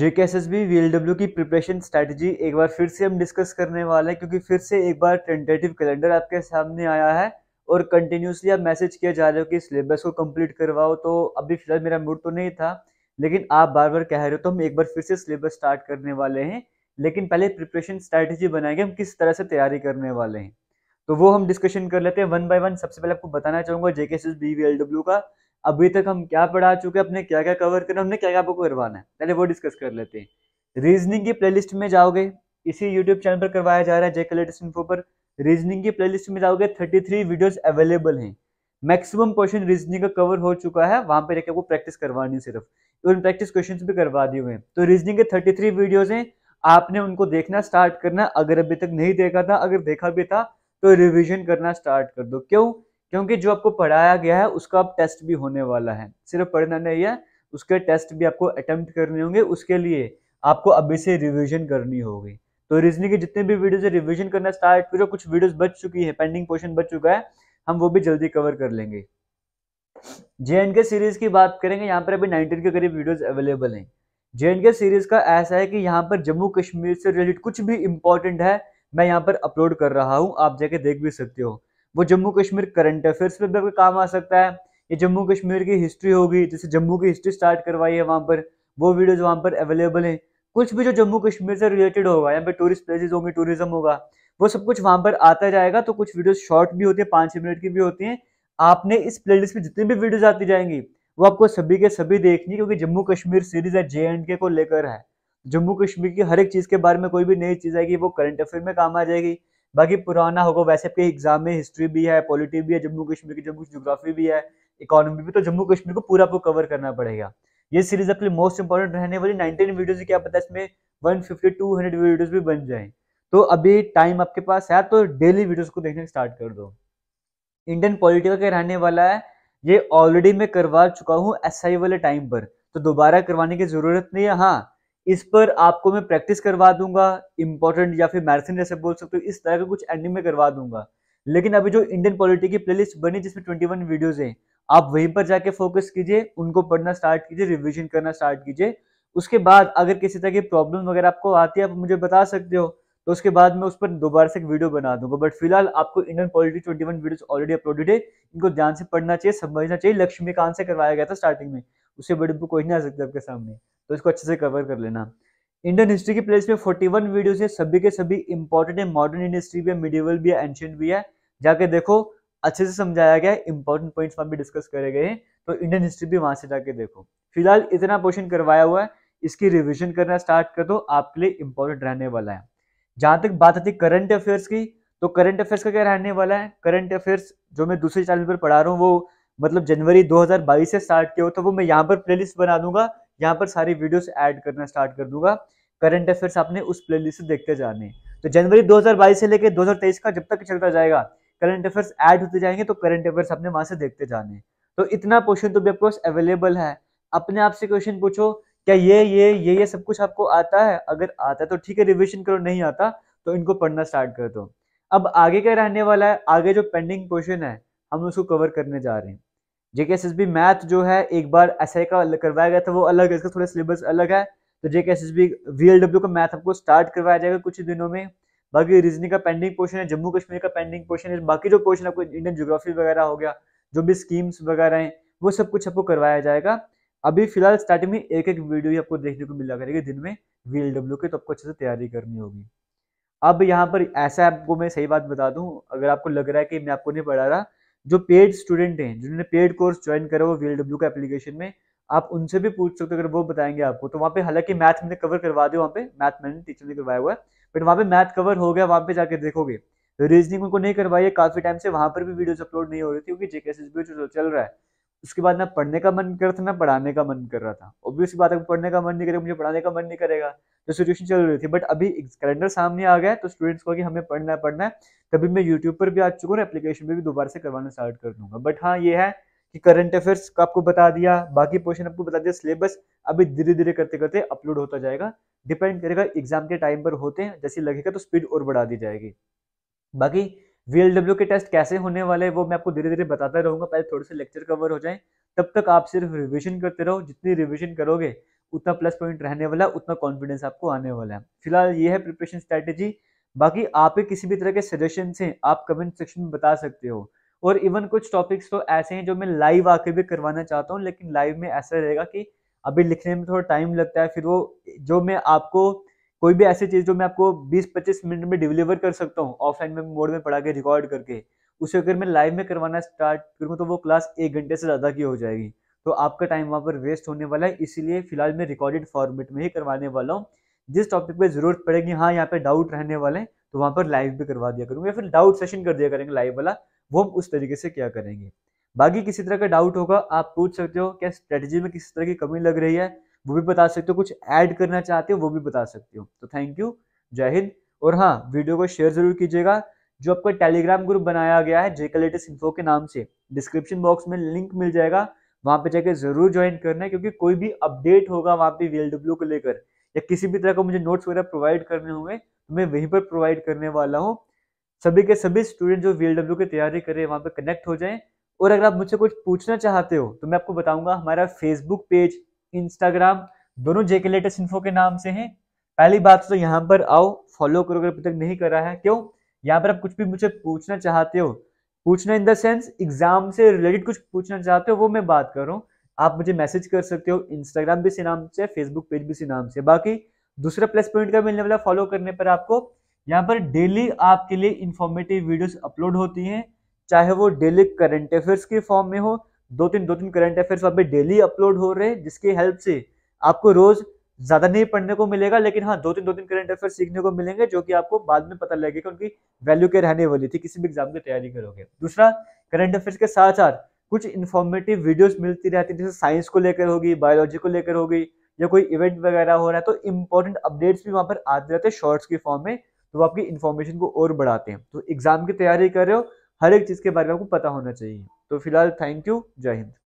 जेके S S B V L W की preparation strategy एक बार फिर से हम डिस्कस करने वाले हैं क्योंकि फिर से एक बार टेंटेटिव कैलेंडर आपके सामने आया है और कंटिन्यूसली आप मैसेज किया जा रहे हो कि सिलेबस को कंप्लीट करवाओ तो अभी फिलहाल मेरा मूड तो नहीं था लेकिन आप बार बार कह रहे हो तो हम एक बार फिर से सिलेबस स्टार्ट करने वाले हैं लेकिन पहले प्रिपरेशन स्ट्रैटेजी बनाएंगे हम किस तरह से तैयारी करने वाले हैं तो वो हम डिस्कशन कर लेते हैं वन बाय वन सबसे पहले आपको बताना चाहूंगा J K S S B V L W का अभी तक हम क्या पढ़ा चुके हैं अपने क्या क्या कवर करना हमने क्या क्या आपको करवाना है पहले वो डिस्कस कर लेते हैं रीजनिंग की प्लेलिस्ट में जाओगे इसी यूट्यूब चैनल पर करवाया जा रहा है जेके लेटेस्ट इन्फो पर रीजनिंग की प्लेलिस्ट में जाओगे थर्टी थ्री वीडियोज अवेलेबल हैं मैक्सिमम क्वेश्चन रीजनिंग का कवर हो चुका है वहां पर आपको प्रैक्टिस करवानी है सिर्फ इवन प्रैक्टिस क्वेश्चन भी करवा दिए हुए हैं तो रीजनिंग के थर्टी थ्री वीडियोज हैं आपने उनको देखना स्टार्ट करना अगर अभी तक नहीं देखा था अगर देखा भी था तो रिविजन करना स्टार्ट कर दो क्यों क्योंकि जो आपको पढ़ाया गया है उसका अब टेस्ट भी होने वाला है सिर्फ पढ़ना नहीं है उसके टेस्ट भी आपको अटेम्प्ट करने होंगे उसके लिए आपको अभी से रिविजन करनी होगी तो रीजनिंग के जितने भी वीडियोज रिविजन करना स्टार्ट करो कुछ वीडियोज बच चुकी है पेंडिंग पोर्शन बच चुका है हम वो भी जल्दी कवर कर लेंगे जे के सीरीज की बात करेंगे यहाँ पर अभी नाइनटीन के करीब वीडियोज अवेलेबल हैं जे के सीरीज का ऐसा है कि यहाँ पर जम्मू कश्मीर से रिलेटेड कुछ भी इम्पोर्टेंट है मैं यहाँ पर अपलोड कर रहा हूँ आप जाके देख भी सकते हो वो जम्मू कश्मीर करंट अफेयर्स में भी आपके काम आ सकता है ये जम्मू कश्मीर की हिस्ट्री होगी जैसे जम्मू की हिस्ट्री स्टार्ट करवाई है वहाँ पर वो वीडियोज वहाँ पर अवेलेबल हैं कुछ भी जो जम्मू कश्मीर से रिलेटेड होगा यहाँ पे टूरिस्ट प्लेसेस होंगे टूरिज्म होगा वो सब कुछ वहाँ पर आता जाएगा तो कुछ वीडियोस शॉर्ट भी होती है पाँच मिनट की भी होती हैं आपने इस प्लेलिस्ट में जितनी भी वीडियोज आती जाएंगी वो आपको सभी के सभी देखनी क्योंकि जम्मू कश्मीर सीरीज है जे एंड के को लेकर है जम्मू कश्मीर की हर एक चीज़ के बारे में कोई भी नई चीज़ आएगी वो करंट अफेयर में काम आ जाएगी बाकी पुराना होगा वैसे आपके एग्जाम में हिस्ट्री भी है पॉलिटी भी है जम्मू कश्मीर की जम्मू जोग्राफी भी है इकोनॉमी भी तो जम्मू कश्मीर को पूरा आपको कवर करना पड़ेगा ये सीरीज आपके लिए मोस्ट इंपॉर्टेंट रहने वाली नाइनटीन वीडियोज क्या पता है इसमें one fifty two hundred videos भी बन जाए तो अभी टाइम आपके पास है तो डेली वीडियोज को देखने स्टार्ट कर दो इंडियन पॉलिटिकल का रहने वाला है ये ऑलरेडी मैं करवा चुका हूँ एस वाले टाइम पर तो दोबारा करवाने की जरूरत नहीं है हाँ इस पर आपको मैं प्रैक्टिस करवा दूंगा इंपॉर्टेंट या फिर मैराथन जैसे बोल सकते हो इस तरह का कुछ एंडिंग में करवा दूंगा लेकिन अभी जो इंडियन पॉलिटी की प्लेलिस्ट बनी जिसमें ट्वेंटी वन वीडियोज है आप वहीं पर जाके फोकस कीजिए उनको पढ़ना स्टार्ट कीजिए रिविजन करना स्टार्ट कीजिए उसके बाद अगर किसी तरह की प्रॉब्लम वगैरह आपको आती है आप मुझे बता सकते हो तो उसके बाद मैं उस पर दोबारा से एक वीडियो बना दूंगा बट फिलहाल आपको Indian polity twenty one videos already uploaded है इनको ध्यान से पढ़ना चाहिए समझना चाहिए लक्ष्मीकांत से करवाया गया था स्टार्टिंग में उससे बड़ी बुक तो कोई नहीं आ सकती आपके सामने तो इसको अच्छे से कवर कर लेना इंडियन हिस्ट्री की प्लेस में 41 वीडियोस है सभी के सभी इंपॉर्टेंट है मॉडर्न इंडियन हिस्ट्री भी है मिडिवल भी है एंशियंट भी है जाके देखो अच्छे से समझाया गया है इंपॉर्टेंट पॉइंट्स वहां भी डिस्कस करे गए हैं तो इंडियन हिस्ट्री भी वहां से जाके देखो फिलहाल इतना पोर्शन करवाया हुआ है इसकी रिविजन करना स्टार्ट कर दो आपके लिए इंपॉर्टेंट रहने वाला है जहां तक बात आती है करंट अफेयर्स की तो करंट अफेयर्स का क्या रहने वाला है करंट अफेयर्स जो मैं दूसरे चैनल पर पढ़ा रहा हूँ वो मतलब जनवरी 2022 से स्टार्ट किया हो तो वो मैं यहाँ पर प्लेलिस्ट बना दूंगा यहाँ पर सारी वीडियोस ऐड करना स्टार्ट कर दूंगा करंट अफेयर्स आपने उस प्लेलिस्ट से देखते जाने तो जनवरी 2022 से लेकर 2023 का जब तक चलता जाएगा करंट अफेयर्स ऐड होते जाएंगे तो करंट अफेयर्स आपने वहां से देखते जाने तो इतना क्वेश्चन तो भी आपके पास अवेलेबल है अपने आप से क्वेश्चन पूछो क्या ये ये ये ये सब कुछ आपको आता है अगर आता है तो ठीक है रिविजन करो नहीं आता तो इनको पढ़ना स्टार्ट कर दो अब आगे क्या रहने वाला है आगे जो पेंडिंग क्वेश्चन है हम उसको कवर करने जा रहे हैं एस बी मैथ जो है एक बार एस का करवाया गया था वो अलग है इसका थोड़ा सिलेबस अलग है तो एस बी वीएलडब्ल्यू का मैथ आपको स्टार्ट करवाया जाएगा कुछ दिनों में बाकी रीजनिंग का पेंडिंग पोर्शन है जम्मू कश्मीर का पेंडिंग पोर्शन है बाकी जो पोर्शन आपको इंडियन जोग्राफी वगैरह हो गया जो भी स्कीम्स वगैरह हैं वो सब कुछ आपको करवाया जाएगा अभी फिलहाल स्टार्टिंग में एक एक वीडियो ही आपको देखने को मिला करेगी दिन में वी की तो आपको अच्छे से तैयारी करनी होगी अब यहाँ पर ऐसा आपको मैं सही बात बता दूँ अगर आपको लग रहा है कि मैं आपको नहीं पढ़ा रहा जो पेड स्टूडेंट हैं जिन्होंने पेड कोर्स ज्वाइन करा वो वी का एप्लीकेशन में आप उनसे भी पूछ सकते हो अगर वो बताएंगे आपको तो वहाँ पे हालांकि मैथ मैंने कवर करवा दिया वहाँ पे मैथ मैंने टीचर ने करवाया हुआ है बट वहाँ पे मैथ कवर हो गया वहाँ पे जाके देखोगे रीजनिंग उनको नहीं करवाई है काफी टाइम से वहाँ पर भी वीडियोज अपलोड नहीं हो रही थी क्योंकि जेके जो चल रहा है उसके बाद ना पढ़ने का मन कर रहा था ना पढ़ाने का मन कर रहा था ऑब्वियसली बात है पढ़ने का मन नहीं करेगा मुझे पढ़ाने का मन नहीं करेगा जो सिचुएशन चल रही थी बट अभी कैलेंडर सामने आ गया है तो स्टूडेंट्स को कि हमें पढ़ना है पढ़ना है तभी मैं यूट्यूब पर भी आ चुका हूँ एप्लीकेशन पर भी दोबारा से करवाना स्टार्ट कर दूंगा बट हाँ ये है कि करंट अफेयर्स का आपको बता दिया बाकी पोर्शन आपको बता दिया सिलेबस अभी धीरे धीरे करते करते अपलोड होता जाएगा डिपेंड करेगा एग्जाम के टाइम पर होते हैं जैसे लगेगा तो स्पीड और बढ़ा दी जाएगी बाकी वी के टेस्ट कैसे होने वाले वो मैं आपको धीरे धीरे बताता रहूंगा पहले थोड़े से लेक्चर कवर हो जाए तब तक आप सिर्फ रिविजन करते रहो जितनी रिविजन करोगे उतना प्लस पॉइंट रहने वाला है उतना कॉन्फिडेंस आपको आने वाला है फिलहाल ये है प्रिपरेशन स्ट्रैटेजी बाकी आपके किसी भी तरह के सजेशन से आप कमेंट सेक्शन में बता सकते हो और इवन कुछ टॉपिक्स तो ऐसे हैं जो मैं लाइव आके भी करवाना चाहता हूँ लेकिन लाइव में ऐसा रहेगा कि अभी लिखने में थोड़ा टाइम लगता है फिर वो जो मैं आपको कोई भी ऐसी चीज़ जो मैं आपको 20-25 मिनट में डिलीवर कर सकता हूँ ऑफलाइन में मोड में पढ़ा के रिकॉर्ड करके उसे अगर मैं लाइव में करवाना स्टार्ट करूँ तो वो क्लास एक घंटे से ज़्यादा की हो जाएगी तो आपका टाइम वहाँ पर वेस्ट होने वाला है इसीलिए फिलहाल मैं रिकॉर्डेड फॉर्मेट में ही करवाने वाला हूँ जिस टॉपिक पे जरूरत पड़ेगी हाँ यहाँ पे डाउट रहने वाले हैं तो वहाँ पर लाइव भी करवा दिया करूँगा या फिर डाउट सेशन कर दिया करेंगे लाइव वाला वो हम उस तरीके से क्या करेंगे बाकी किसी तरह का डाउट होगा आप पूछ सकते हो क्या स्ट्रेटजी में किसी तरह की कमी लग रही है वो भी बता सकते हो कुछ ऐड करना चाहते हो वो भी बता सकते हो तो थैंक यू जय हिंद और हाँ वीडियो को शेयर जरूर कीजिएगा जो आपका टेलीग्राम ग्रुप बनाया गया है जेके लेटेस्ट इन्फो के नाम से डिस्क्रिप्शन बॉक्स में लिंक मिल जाएगा वहां पे जाके जरूर ज्वाइन करना है क्योंकि कोई भी अपडेट होगा वहाँ पे वीएलडब्ल्यू को लेकर या किसी भी तरह का मुझे नोट्स वगैरह प्रोवाइड करने होंगे तो मैं वहीं पर प्रोवाइड करने वाला हूँ सभी के सभी स्टूडेंट जो वीएलडब्ल्यू की तैयारी करें वहाँ पे कनेक्ट हो जाएं और अगर आप मुझसे कुछ पूछना चाहते हो तो मैं आपको बताऊंगा हमारा फेसबुक पेज इंस्टाग्राम दोनों जेके लेटेस्ट इन्फो के नाम से हैं पहली बात तो यहाँ पर आओ फॉलो करो अगर अभी तक नहीं करा है क्यों यहाँ पर आप कुछ भी मुझे पूछना चाहते हो पूछना इन द सेंस एग्जाम से रिलेटेड कुछ पूछना चाहते हो वो मैं बात कर रहा हूँ आप मुझे मैसेज कर सकते हो इंस्टाग्राम भी इसी नाम से फेसबुक पेज भी इसी नाम से बाकी दूसरा प्लस पॉइंट का मिलने वाला फॉलो करने पर आपको यहाँ पर डेली आपके लिए इन्फॉर्मेटिव वीडियोस अपलोड होती हैं चाहे वो डेली करंट अफेयर्स के फॉर्म में हो दो तीन दो तीन करंट अफेयर्स वहाँ पे डेली अपलोड हो रहे हैं जिसकी हेल्प से आपको रोज ज्यादा नहीं पढ़ने को मिलेगा लेकिन हाँ दो तीन दो तीन करंट अफेयर सीखने को मिलेंगे जो कि आपको बाद में पता लगेगा उनकी वैल्यू क्या रहने वाली थी किसी भी एग्जाम की तैयारी करोगे दूसरा करंट अफेयर्स के साथ साथ कुछ इन्फॉर्मेटिव वीडियोस मिलती रहती है जैसे साइंस को लेकर होगी बायोलॉजी को लेकर होगी या कोई इवेंट वगैरह हो रहा है तो इंपॉर्टेंट अपडेट्स भी वहाँ पर आते रहते हैं शॉर्ट्स के फॉर्म में तो वो आपकी इन्फॉर्मेशन को और बढ़ाते हैं तो एग्जाम की तैयारी कर रहे हो हर एक चीज़ के बारे में आपको पता होना चाहिए तो फिलहाल थैंक यू जय हिंद